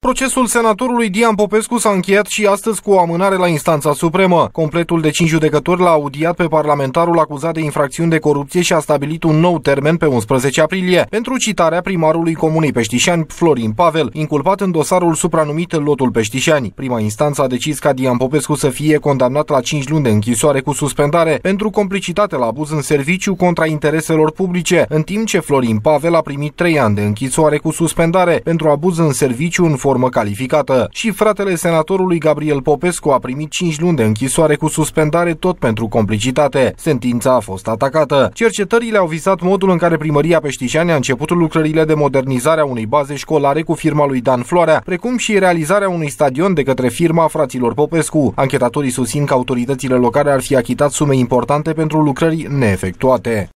Procesul senatorului Dian Popescu s-a încheiat și astăzi cu o amânare la instanța supremă. Completul de cinci judecători l-a audiat pe parlamentarul acuzat de infracțiuni de corupție și a stabilit un nou termen pe 11 aprilie pentru citarea primarului Comunei Peștișani, Florin Pavel, inculpat în dosarul supranumit Lotul Peștișani. Prima instanță a decis ca Dian Popescu să fie condamnat la 5 luni de închisoare cu suspendare pentru complicitate la abuz în serviciu contra intereselor publice, în timp ce Florin Pavel a primit 3 ani de închisoare cu suspendare pentru abuz în serviciu în formă formă calificată și fratele senatorului Gabriel Popescu a primit 5 luni de închisoare cu suspendare tot pentru complicitate. Sentința a fost atacată. Cercetările au vizat modul în care primăria Peștișani a început lucrările de modernizare a unei baze școlare cu firma lui Dan Floarea, precum și realizarea unui stadion de către firma fraților Popescu. Anchetatorii susțin că autoritățile locale ar fi achitat sume importante pentru lucrări neefectuate.